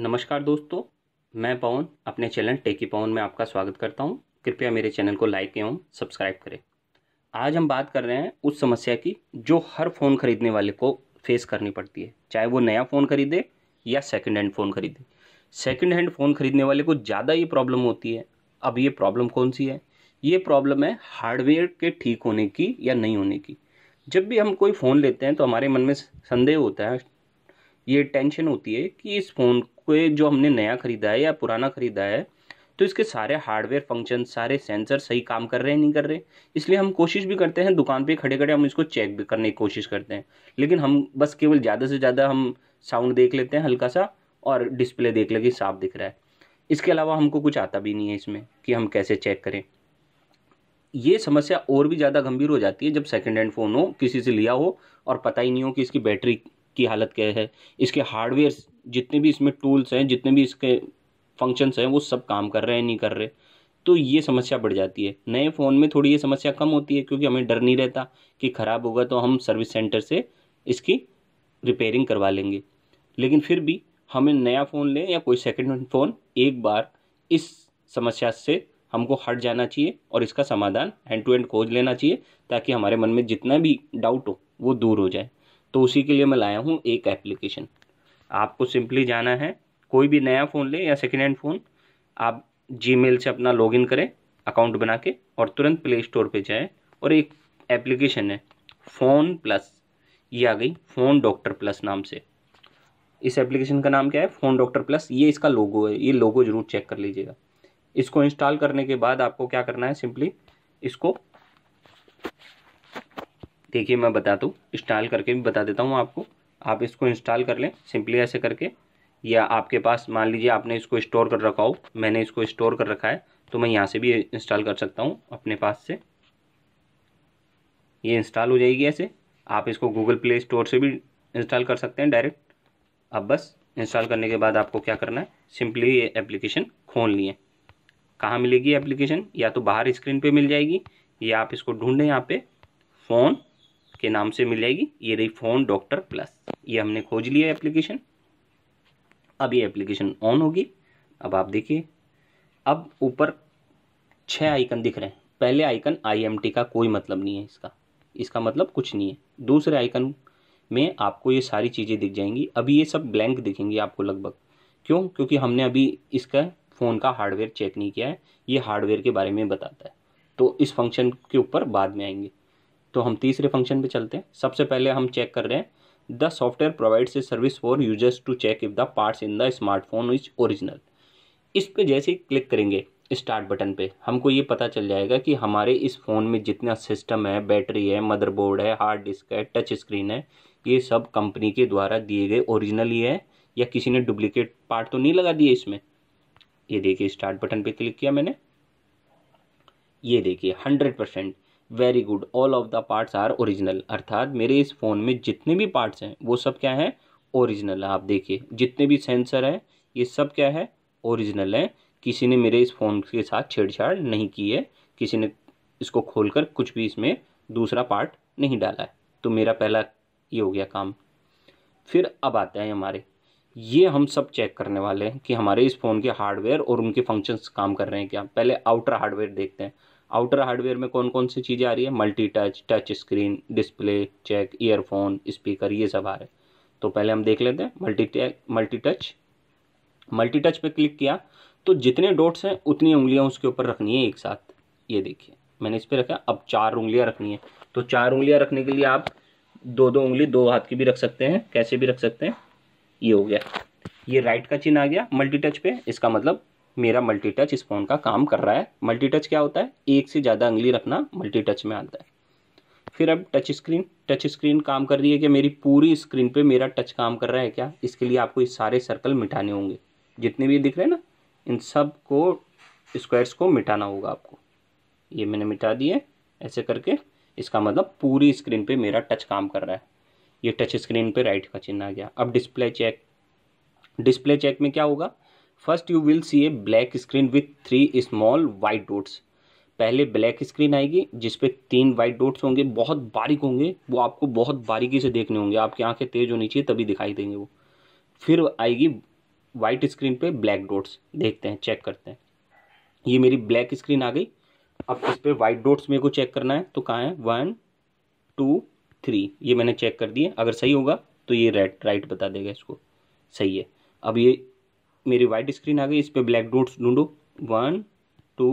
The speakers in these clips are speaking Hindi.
नमस्कार दोस्तों मैं पवन अपने चैनल टेकी पवन में आपका स्वागत करता हूं कृपया मेरे चैनल को लाइक एवं सब्सक्राइब करें आज हम बात कर रहे हैं उस समस्या की जो हर फ़ोन खरीदने वाले को फेस करनी पड़ती है चाहे वो नया फ़ोन खरीदे या सेकेंड हैंड फ़ोन खरीदे सेकेंड हैंड फ़ोन खरीदने वाले को ज़्यादा ये प्रॉब्लम होती है अब ये प्रॉब्लम कौन सी है ये प्रॉब्लम है हार्डवेयर के ठीक होने की या नहीं होने की जब भी हम कोई फ़ोन लेते हैं तो हमारे मन में संदेह होता है ये टेंशन होती है कि इस फ़ोन को जो हमने नया ख़रीदा है या पुराना ख़रीदा है तो इसके सारे हार्डवेयर फंक्शन सारे सेंसर सही काम कर रहे हैं नहीं कर रहे इसलिए हम कोशिश भी करते हैं दुकान पे खड़े खड़े हम इसको चेक भी करने की कोशिश करते हैं लेकिन हम बस केवल ज़्यादा से ज़्यादा हम साउंड देख लेते हैं हल्का सा और डिस्प्ले देख लेंगे साफ दिख रहा है इसके अलावा हमको कुछ आता भी नहीं है इसमें कि हम कैसे चेक करें ये समस्या और भी ज़्यादा गंभीर हो जाती है जब सेकेंड हैंड फ़ोन हो किसी से लिया हो और पता ही नहीं हो कि इसकी बैटरी की हालत क्या है इसके हार्डवेयर जितने भी इसमें टूल्स हैं जितने भी इसके फंक्शंस हैं वो सब काम कर रहे हैं नहीं कर रहे तो ये समस्या बढ़ जाती है नए फ़ोन में थोड़ी ये समस्या कम होती है क्योंकि हमें डर नहीं रहता कि ख़राब होगा तो हम सर्विस सेंटर से इसकी रिपेयरिंग करवा लेंगे लेकिन फिर भी हमें नया फ़ोन लें या कोई सेकेंड हैंड फ़ोन एक बार इस समस्या से हमको हट जाना चाहिए और इसका समाधान हैंड टू हैंड खोज लेना चाहिए ताकि हमारे मन में जितना भी डाउट हो वो दूर हो जाए तो उसी के लिए मैं लाया हूँ एक एप्लीकेशन आपको सिंपली जाना है कोई भी नया फ़ोन लें या सेकेंड हैंड फ़ोन आप जीमेल से अपना लॉगिन करें अकाउंट बना के और तुरंत प्ले स्टोर पर जाएँ और एक एप्लीकेशन है फ़ोन प्लस ये आ गई फ़ोन डॉक्टर प्लस नाम से इस एप्लीकेशन का नाम क्या है फ़ोन डॉक्टर प्लस ये इसका लोगो है ये लोगो ज़रूर चेक कर लीजिएगा इसको इंस्टॉल करने के बाद आपको क्या करना है सिंपली इसको देखिए मैं बता दूँ इंस्टॉल करके भी बता देता हूँ आपको आप इसको इंस्टॉल कर लें सिंपली ऐसे करके या आपके पास मान लीजिए आपने इसको स्टोर कर रखा हो मैंने इसको स्टोर कर रखा है तो मैं यहाँ से भी इंस्टॉल कर सकता हूँ अपने पास से ये इंस्टॉल हो जाएगी ऐसे आप इसको गूगल प्ले स्टोर से भी इंस्टॉल कर सकते हैं डायरेक्ट अब बस इंस्टॉल करने के बाद आपको क्या करना है सिंपली ये एप्लीकेशन खोल लिए कहाँ मिलेगी एप्लीकेशन या तो बाहर स्क्रीन पे मिल जाएगी या आप इसको ढूंढें यहाँ पे फ़ोन के नाम से मिल जाएगी ये रही फोन डॉक्टर प्लस ये हमने खोज लिया एप्लीकेशन अब ये एप्लीकेशन ऑन होगी अब आप देखिए अब ऊपर छः आइकन दिख रहे हैं पहले आइकन आईएमटी का कोई मतलब नहीं है इसका इसका मतलब कुछ नहीं है दूसरे आइकन में आपको ये सारी चीज़ें दिख जाएंगी अभी ये सब ब्लैंक दिखेंगी आपको लगभग क्यों क्योंकि हमने अभी इसका फ़ोन का हार्डवेयर चेक नहीं किया है ये हार्डवेयर के बारे में बताता है तो इस फंक्शन के ऊपर बाद में आएंगे तो हम तीसरे फंक्शन पे चलते हैं सबसे पहले हम चेक कर रहे हैं the software provides a service for users to check if the parts in the smartphone is original इस पे जैसे क्लिक करेंगे स्टार्ट बटन पे हमको ये पता चल जाएगा कि हमारे इस फ़ोन में जितना सिस्टम है बैटरी है मदरबोर्ड है हार्ड डिस्क है टच स्क्रीन है ये सब कंपनी के द्वारा दिए गए ओरिजिनल ही है या किसी ने डुप्लीकेट पार्ट तो नहीं लगा दिए इसमें ये देखिए स्टार्ट बटन पे क्लिक किया मैंने ये देखिए hundred percent very good all of the parts are original अर्थात मेरे इस फ़ोन में जितने भी पार्ट्स हैं वो सब क्या हैं ओरिजिनल आप देखिए जितने भी सेंसर हैं ये सब क्या है ओरिजिनल है किसी ने मेरे इस फ़ोन के साथ छेड़छाड़ नहीं की है किसी ने इसको खोलकर कुछ भी इसमें दूसरा पार्ट नहीं डाला है तो मेरा पहला ये हो गया काम फिर अब आते हैं हमारे ये हम सब चेक करने वाले हैं कि हमारे इस फ़ोन के हार्डवेयर और उनके फंक्शंस काम कर रहे हैं क्या पहले आउटर हार्डवेयर देखते हैं आउटर हार्डवेयर में कौन कौन सी चीज़ें आ रही है multi touch touch screen display check earphone speaker ये सब आ रहे हैं तो पहले हम देख लेते हैं multi multi touch multi touch पर क्लिक किया तो जितने डॉट्स हैं उतनी उंगलियां उसके ऊपर रखनी है एक साथ ये देखिए मैंने इस पर रखा अब चार उंगलियां रखनी है तो चार उंगलियां रखने के लिए आप दो दो उंगली दो हाथ की भी रख सकते हैं कैसे भी रख सकते हैं ये हो गया ये राइट का चिन्ह आ गया मल्टी टच पे इसका मतलब मेरा मल्टी टच इस फ़ोन का काम कर रहा है मल्टी टच क्या होता है एक से ज़्यादा अंगली रखना मल्टी टच में आता है फिर अब टच स्क्रीन टच स्क्रीन काम कर रही है कि मेरी पूरी स्क्रीन पे मेरा टच काम कर रहा है क्या इसके लिए आपको इस सारे सर्कल मिटाने होंगे जितने भी दिख रहे हैं ना इन सब को स्क्वायर्स को मिटाना होगा आपको ये मैंने मिटा दिए ऐसे करके इसका मतलब पूरी स्क्रीन पे मेरा टच काम कर रहा है ये टच स्क्रीन पे राइट का चिन्ह आ गया अब डिस्प्ले चेक डिस्प्ले चेक में क्या होगा first you will see a black screen with three small white dots पहले ब्लैक स्क्रीन आएगी जिसपे तीन वाइट डोट्स होंगे बहुत बारीक होंगे वो आपको बहुत बारीकी से देखने होंगे आपकी आंखें तेज होनी चाहिए तभी दिखाई देंगे वो फिर आएगी वाइट स्क्रीन पे ब्लैक डोट्स देखते हैं चेक करते हैं ये मेरी ब्लैक स्क्रीन आ गई अब इस पर वाइट डोट्स मेरे को चेक करना है तो कहाँ है वन टू थ्री ये मैंने चेक कर दिए अगर सही होगा तो ये रेड राइट बता देगा इसको सही है अब ये मेरी वाइट स्क्रीन आ गई इस पर ब्लैक डोट्स ढूंढो वन टू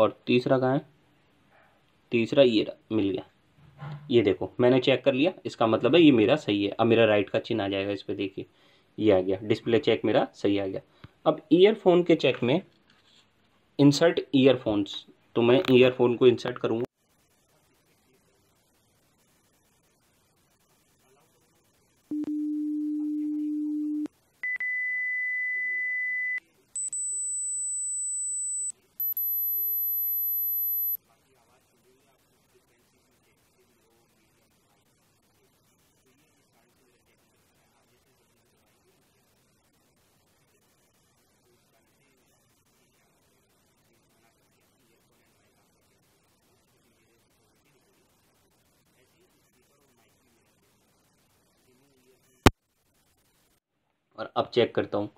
और तीसरा कहाँ है तीसरा ये मिल गया ये देखो मैंने चेक कर लिया इसका मतलब है ये मेरा सही है अब मेरा राइट का चिन्ह आ जाएगा इस पर देखिए ये आ गया डिस्प्ले चेक मेरा सही आ गया अब ईयरफोन के चेक में इंसर्ट ईयरफोन्स तो मैं ईयरफोन को इंसर्ट करूँगा और अब चेक करता हूँ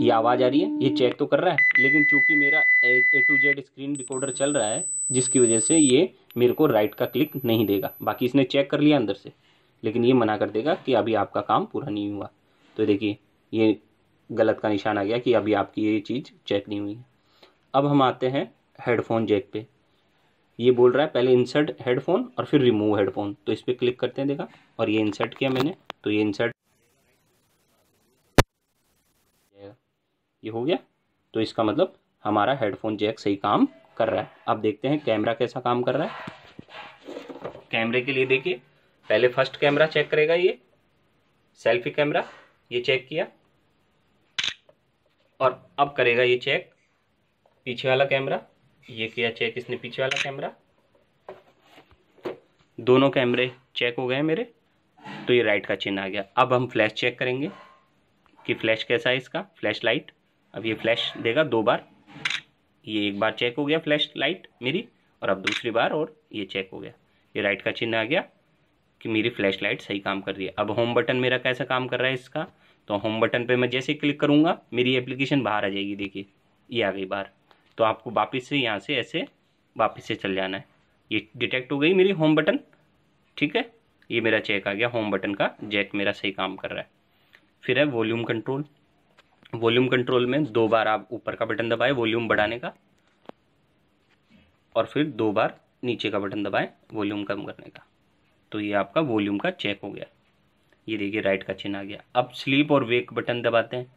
ये आवाज़ आ रही है ये चेक तो कर रहा है लेकिन चूंकि मेरा A to Z screen recorder चल रहा है जिसकी वजह से ये मेरे को राइट का क्लिक नहीं देगा बाकी इसने चेक कर लिया अंदर से लेकिन ये मना कर देगा कि अभी आपका काम पूरा नहीं हुआ तो देखिए ये गलत का निशान आ गया कि अभी आपकी ये चीज़ चेक नहीं हुई है अब हम आते हैं हेडफोन जैक पे ये बोल रहा है पहले इंसर्ट हेडफोन और फिर रिमूव हेडफोन तो इस पर क्लिक करते हैं देखा और ये इंसर्ट किया मैंने तो ये इंसर्ट ये हो गया तो इसका मतलब हमारा हेडफोन जैक सही काम कर रहा है अब देखते हैं कैमरा कैसा काम कर रहा है कैमरे के लिए देखिए पहले फर्स्ट कैमरा चेक करेगा ये सेल्फी कैमरा ये चेक किया और अब करेगा ये चेक पीछे वाला कैमरा ये किया चेक इसने पीछे वाला कैमरा दोनों कैमरे चेक हो गए मेरे तो ये राइट का चिन्ह आ गया अब हम फ्लैश चेक करेंगे कि फ्लैश कैसा है इसका फ्लैश लाइट अब ये फ्लैश देगा दो बार ये एक बार चेक हो गया फ्लैश लाइट मेरी और अब दूसरी बार और ये चेक हो गया ये राइट का चिन्ह आ गया कि मेरी फ्लैश लाइट सही काम कर रही है अब होम बटन मेरा कैसा काम कर रहा है इसका तो होम बटन पे मैं जैसे क्लिक करूँगा मेरी एप्लीकेशन बाहर आ जाएगी देखिए ये आ गई बाहर तो आपको वापस से यहाँ से ऐसे वापस से चल जाना है ये डिटेक्ट हो गई मेरी होम बटन ठीक है ये मेरा चेक आ गया होम बटन का जैक मेरा सही काम कर रहा है फिर है वॉल्यूम कंट्रोल वॉल्यूम कंट्रोल में दो बार आप ऊपर का बटन दबाएं वॉल्यूम बढ़ाने का और फिर दो बार नीचे का बटन दबाएं वॉल्यूम कम करने का तो ये आपका वॉल्यूम का चेक हो गया ये देखिए राइट का चिन्ह आ गया अब स्लीप और वेक बटन दबाते हैं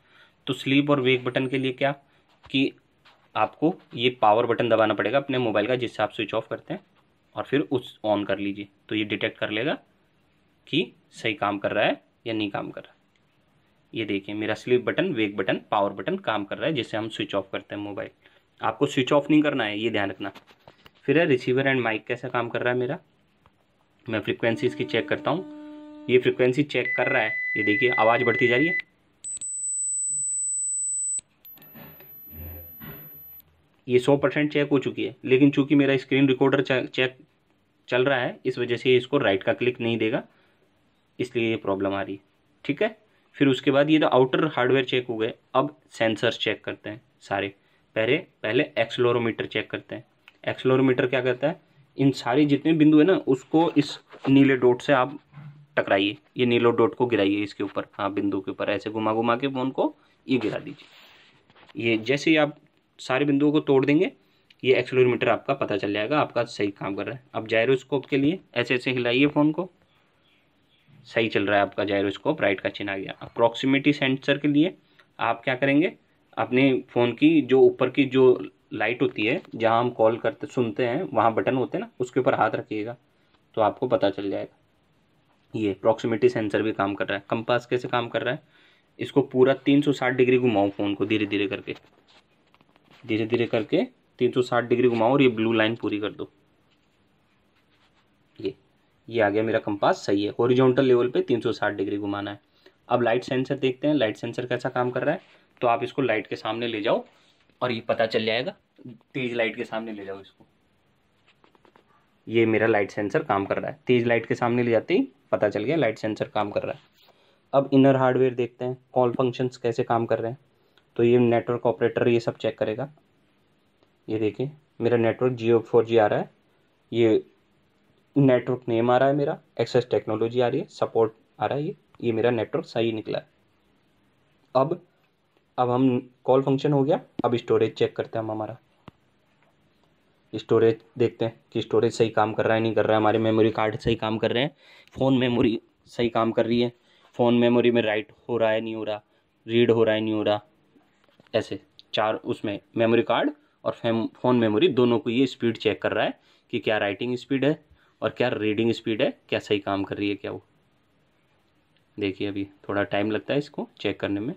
तो स्लीप और वेक बटन के लिए क्या कि आपको ये पावर बटन दबाना पड़ेगा अपने मोबाइल का जिससे आप स्विच ऑफ करते हैं और फिर उस ऑन कर लीजिए तो ये डिटेक्ट कर लेगा कि सही काम कर रहा है या नहीं काम कर रहा है ये देखिए मेरा sleep button wake button power button काम कर रहा है जिससे हम स्विच ऑफ करते हैं मोबाइल आपको स्विच ऑफ नहीं करना है ये ध्यान रखना फिर है रिसीवर एंड माइक कैसा काम कर रहा है मेरा मैं फ्रिक्वेंसी इसकी चेक करता हूँ ये फ्रिक्वेंसी चेक कर रहा है ये देखिए आवाज़ बढ़ती जा रही है ये सौ परसेंट चेक हो चुकी है लेकिन चूंकि मेरा स्क्रीन रिकॉर्डर चेक चल रहा है इस वजह से इसको राइट का क्लिक नहीं देगा इसलिए ये प्रॉब्लम आ रही है ठीक है फिर उसके बाद ये तो आउटर हार्डवेयर चेक हो गए अब सेंसर्स चेक करते हैं सारे पहले पहले एक्सलोरोमीटर चेक करते हैं एक्सलोरोमीटर क्या करता है इन सारे जितने बिंदु है ना उसको इस नीले डोट से आप टकराइए ये नीलो डोट को गिराइए इसके ऊपर हाँ बिंदु के ऊपर ऐसे घुमा घुमा के फोन को ये गिरा दीजिए ये जैसे ही आप सारे बिंदुओं को तोड़ देंगे ये एक्सलोरोमीटर आपका पता चल जाएगा आपका सही काम कर रहा है अब जायरोस्कोप के लिए ऐसे ऐसे हिलाइए फ़ोन को सही चल रहा है आपका जायरोस्कोप राइट का चिन्ह आ गया अप्रॉक्सीमेटी सेंसर के लिए आप क्या करेंगे अपने फ़ोन की जो ऊपर की जो लाइट होती है जहाँ हम कॉल करते सुनते हैं वहाँ बटन होते हैं ना उसके ऊपर हाथ रखिएगा तो आपको पता चल जाएगा ये प्रॉक्सीमेटी सेंसर भी काम कर रहा है कंपास कैसे काम कर रहा है इसको पूरा तीन सौ साठ डिग्री घुमाओ फ़ोन को धीरे धीरे करके धीरे धीरे करके तीन सौ साठ डिग्री घुमाओ और ये ब्लू लाइन पूरी कर दो ये आ गया मेरा कंपास सही है ओरिजोनटल लेवल पे 360 डिग्री घुमाना है अब लाइट सेंसर देखते हैं लाइट सेंसर कैसा काम कर रहा है तो आप इसको लाइट के सामने ले जाओ और ये पता चल जाएगा तेज़ लाइट के सामने ले जाओ इसको ये मेरा लाइट सेंसर काम कर रहा है तेज़ लाइट के सामने ले जाते ही पता चल गया लाइट सेंसर काम कर रहा है अब इनर हार्डवेयर देखते हैं कॉल फंक्शंस कैसे काम कर रहे हैं तो ये नेटवर्क ऑपरेटर ये सब चेक करेगा ये देखिए मेरा नेटवर्क जियो फोर जी आ रहा है ये नेटवर्क नेम आ रहा है मेरा एक्सेस टेक्नोलॉजी आ रही है सपोर्ट आ रहा है ये ये मेरा नेटवर्क सही निकला है अब अब हम कॉल फंक्शन हो गया अब स्टोरेज चेक करते हैं हम हमारा स्टोरेज देखते हैं कि स्टोरेज सही काम कर रहा है नहीं कर रहा है हमारे मेमोरी कार्ड सही काम कर रहे हैं फ़ोन मेमोरी सही काम कर रही है फ़ोन मेमोरी में राइट हो रहा है नहीं हो रहा रीड हो रहा है नहीं हो रहा ऐसे चार उसमें मेमोरी कार्ड और फ़ोन मेमोरी दोनों को ये स्पीड चेक कर रहा है कि क्या राइटिंग स्पीड है और क्या रीडिंग स्पीड है क्या सही काम कर रही है क्या वो देखिए अभी थोड़ा टाइम लगता है इसको चेक करने में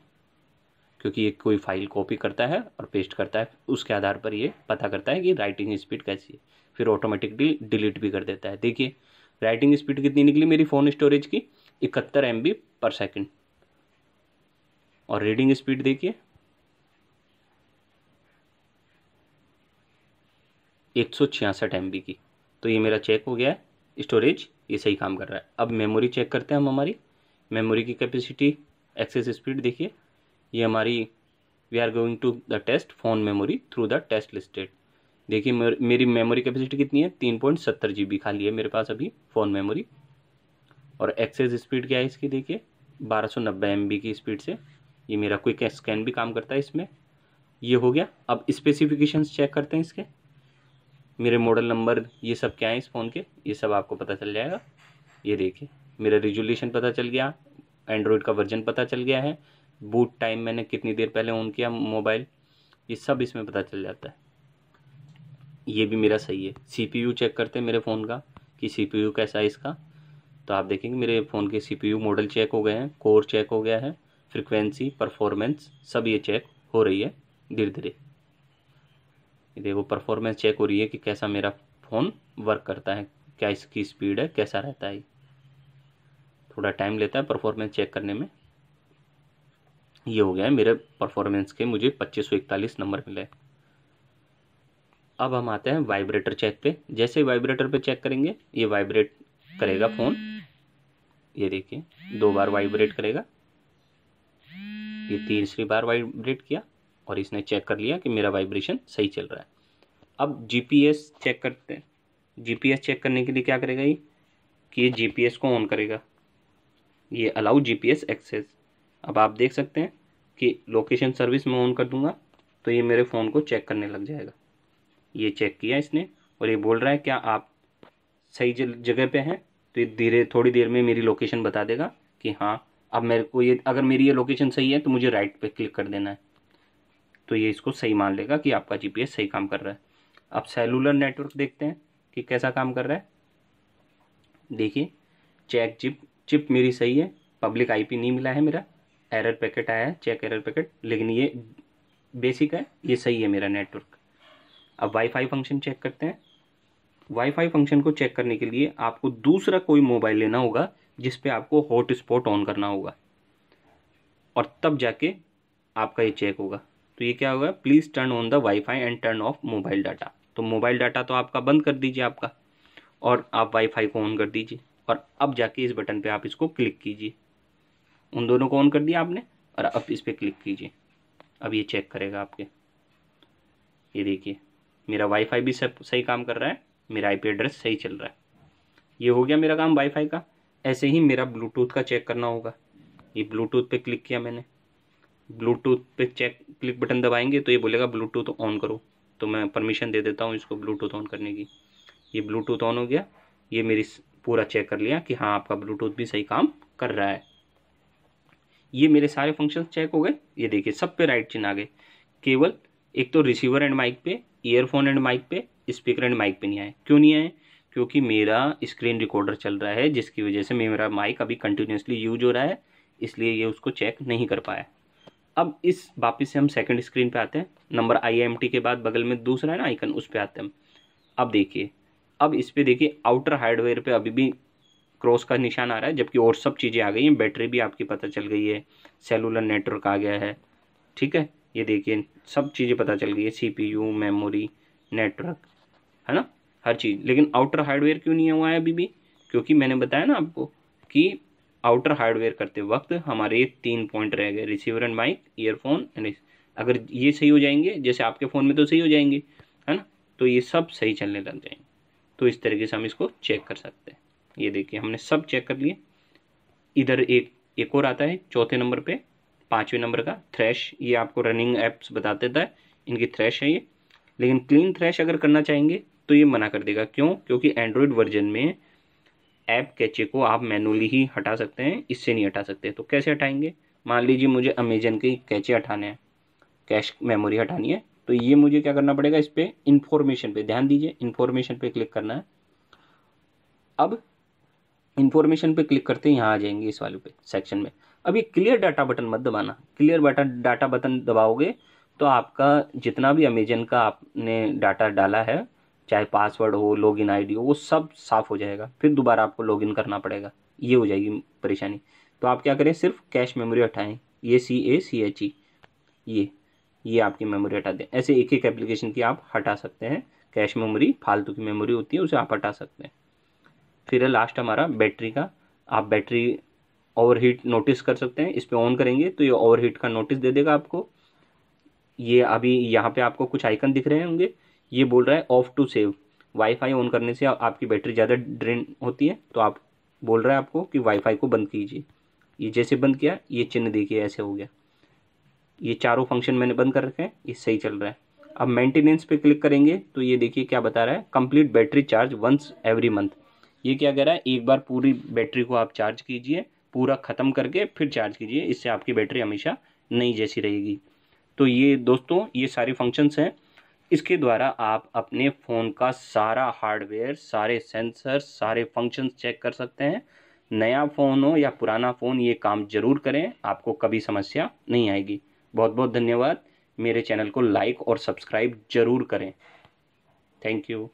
क्योंकि ये कोई फाइल कॉपी करता है और पेस्ट करता है उसके आधार पर ये पता करता है कि राइटिंग स्पीड कैसी है फिर ऑटोमेटिकली डिलीट भी कर देता है देखिए राइटिंग स्पीड कितनी निकली मेरी फ़ोन स्टोरेज की इकहत्तर एम पर सेकेंड और रीडिंग स्पीड देखिए एक सौ छियासठ एम की तो ये मेरा चेक हो गया है स्टोरेज ये सही काम कर रहा है अब मेमोरी चेक करते हैं हम हमारी मेमोरी की कैपेसिटी एक्सेस स्पीड देखिए ये हमारी we are going to the test phone memory through the test listed देखिए मेरी मेमोरी कैपेसिटी कितनी है तीन पॉइंट सत्तर जी बी खाली है मेरे पास अभी फ़ोन मेमोरी और एक्सेस स्पीड क्या है इसकी देखिए बारह सौ नब्बे एम बी की स्पीड से ये मेरा क्विक स्कैन भी काम करता है इसमें ये हो गया अब स्पेसिफिकेशंस चेक करते हैं इसके मेरे मॉडल नंबर ये सब क्या है इस फ़ोन के ये सब आपको पता चल जाएगा ये देखिए मेरा रिजोल्यूशन पता चल गया एंड्रॉयड का वर्जन पता चल गया है बूट टाइम मैंने कितनी देर पहले ऑन किया मोबाइल ये सब इसमें पता चल जाता है ये भी मेरा सही है सीपीयू चेक करते हैं मेरे फ़ोन का कि सीपीयू कैसा है इसका तो आप देखेंगे मेरे फ़ोन के सीपीयू मॉडल चेक हो गए हैं कोर चेक हो गया है फ्रिक्वेंसी परफॉर्मेंस सब ये चेक हो रही है धीरे धीरे देखो परफॉर्मेंस चेक हो रही है कि कैसा मेरा फ़ोन वर्क करता है क्या इसकी स्पीड है कैसा रहता है थोड़ा टाइम लेता है परफॉर्मेंस चेक करने में ये हो गया है मेरे परफॉर्मेंस के मुझे पच्चीस सौ इकतालीस नंबर मिले अब हम आते हैं वाइब्रेटर चेक पे जैसे वाइब्रेटर पे चेक करेंगे ये वाइब्रेट करेगा फ़ोन ये देखिए दो बार वाइब्रेट करेगा ये तीसरी बार वाइब्रेट किया और इसने चेक कर लिया कि मेरा वाइब्रेशन सही चल रहा है अब जीपीएस चेक करते हैं जीपीएस चेक करने के लिए क्या करेगा ये कि ये जीपीएस को ऑन करेगा ये अलाउ जीपीएस एक्सेस अब आप देख सकते हैं कि लोकेशन सर्विस में ऑन कर दूंगा तो ये मेरे फ़ोन को चेक करने लग जाएगा ये चेक किया इसने और ये बोल रहा है क्या आप सही जगह पे हैं तो ये धीरे थोड़ी देर में मेरी लोकेशन बता देगा कि हाँ अब मेरे को ये अगर मेरी ये लोकेशन सही है तो मुझे राइट पे क्लिक कर देना है तो ये इसको सही मान लेगा कि आपका जी सही काम कर रहा है अब सेलुलर नेटवर्क देखते हैं कि कैसा काम कर रहा है देखिए चेक चिप चिप मेरी सही है पब्लिक आईपी नहीं मिला है मेरा एरर पैकेट आया है चेक एरर पैकेट लेकिन ये बेसिक है ये सही है मेरा नेटवर्क अब वाईफाई फंक्शन चेक करते हैं वाईफाई फंक्शन को चेक करने के लिए आपको दूसरा कोई मोबाइल लेना होगा जिस पे आपको हॉटस्पॉट ऑन करना होगा और तब जाके आपका ये चेक होगा तो ये क्या होगा please turn on the WiFi and turn off mobile data तो मोबाइल डाटा तो आपका बंद कर दीजिए आपका और आप वाईफाई को ऑन कर दीजिए और अब जाके इस बटन पे आप इसको क्लिक कीजिए उन दोनों को ऑन कर दिया आपने और अब इस पर क्लिक कीजिए अब ये चेक करेगा आपके ये देखिए मेरा वाईफाई भी सब सही काम कर रहा है मेरा आई एड्रेस सही चल रहा है ये हो गया मेरा काम वाईफाई का ऐसे ही मेरा ब्लूटूथ का चेक करना होगा ये ब्लूटूथ पे क्लिक किया मैंने ब्लूटूथ पे चेक क्लिक बटन दबाएंगे तो ये बोलेगा ब्लूटूथ ऑन करो तो मैं परमिशन दे देता हूँ इसको ब्लूटूथ ऑन करने की ये ब्लूटूथ ऑन हो गया ये मेरी पूरा चेक कर लिया कि हाँ आपका ब्लूटूथ भी सही काम कर रहा है ये मेरे सारे फंक्शन चेक हो गए ये देखिए सब पे राइट चिन्ह आ गए केवल एक तो रिसीवर एंड माइक पे ईयरफोन एंड माइक पे स्पीकर एंड माइक पे नहीं आए क्यों नहीं आए क्योंकि मेरा स्क्रीन रिकॉर्डर चल रहा है जिसकी वजह से मेरा माइक अभी कंटिन्यूसली यूज हो रहा है इसलिए ये उसको चेक नहीं कर पाया अब इस वापस से हम सेकंड स्क्रीन पे आते हैं नंबर आईएमटी के बाद बगल में दूसरा है ना आइकन उस पर आते हैं हम अब देखिए अब इस पर देखिए आउटर हार्डवेयर पर अभी भी क्रॉस का निशान आ रहा है जबकि और सब चीज़ें आ गई हैं बैटरी भी आपकी पता चल गई है सेलुलर नेटवर्क आ गया है ठीक है ये देखिए सब चीज़ें पता चल गई है सी मेमोरी नेटवर्क है ना हर चीज़ लेकिन आउटर हार्डवेयर क्यों नहीं हुआ है अभी भी क्योंकि मैंने बताया ना आपको कि आउटर हार्डवेयर करते वक्त हमारे तीन पॉइंट रह गए receiver and mic earphone and अगर ये सही हो जाएंगे जैसे आपके फ़ोन में तो सही हो जाएंगे है ना तो ये सब सही चलने लग जाएंगे तो इस तरीके से हम इसको चेक कर सकते हैं ये देखिए हमने सब चेक कर लिए इधर एक एक और आता है चौथे नंबर पे पाँचवें नंबर का थ्रैश ये आपको रनिंग एप्स बता देता है इनकी थ्रैश है ये लेकिन क्लीन थ्रैश अगर करना चाहेंगे तो ये मना कर देगा क्यों क्योंकि एंड्रॉयड वर्जन में ऐप कैचे को आप मैनुअली ही हटा सकते हैं इससे नहीं हटा सकते तो कैसे हटाएंगे मान लीजिए मुझे अमेजन के कैचे हटाने हैं कैश मेमोरी हटानी है तो ये मुझे क्या करना पड़ेगा इस पर इन्फॉर्मेशन पर ध्यान दीजिए इन्फॉर्मेशन पर क्लिक करना है अब इन्फॉर्मेशन पे क्लिक करते हैं यहाँ आ जाएंगे इस वाले पे सेक्शन में अब ये क्लियर डाटा बटन मत दबाना क्लियर बटन डाटा बटन दबाओगे तो आपका जितना भी अमेजन का आपने डाटा डाला है चाहे पासवर्ड हो लॉगिन आईडी हो वो सब साफ़ हो जाएगा फिर दोबारा आपको लॉगिन करना पड़ेगा ये हो जाएगी परेशानी तो आप क्या करें सिर्फ कैश मेमोरी हटाएं ये सी ए सी एच ई ये ये आपकी मेमोरी हटा दें ऐसे एक एक एप्लीकेशन की आप हटा सकते हैं कैश मेमोरी फालतू की मेमोरी होती है उसे आप हटा सकते हैं फिर है लास्ट हमारा बैटरी का आप बैटरी ओवरहीट नोटिस कर सकते हैं इस पर ऑन करेंगे तो ये ओवरहीट का नोटिस दे देगा आपको ये अभी यहाँ पे आपको कुछ आइकन दिख रहे होंगे ये बोल रहा है off to save WiFi on करने से आपकी बैटरी ज़्यादा ड्रेन होती है तो आप बोल रहा है आपको कि वाईफाई को बंद कीजिए ये जैसे बंद किया ये चिन्ह देखिए ऐसे हो गया ये चारों फंक्शन मैंने बंद कर रखे हैं ये सही चल रहा है अब मेंटेनेंस पे क्लिक करेंगे तो ये देखिए क्या बता रहा है complete battery charge once every month ये क्या कह रहा है एक बार पूरी बैटरी को आप चार्ज कीजिए पूरा ख़त्म करके फिर चार्ज कीजिए इससे आपकी बैटरी हमेशा नई जैसी रहेगी तो ये दोस्तों ये सारे फंक्शंस हैं इसके द्वारा आप अपने फ़ोन का सारा हार्डवेयर सारे सेंसर सारे फंक्शंस चेक कर सकते हैं नया फ़ोन हो या पुराना फ़ोन ये काम ज़रूर करें आपको कभी समस्या नहीं आएगी बहुत बहुत धन्यवाद मेरे चैनल को लाइक और सब्सक्राइब ज़रूर करें थैंक यू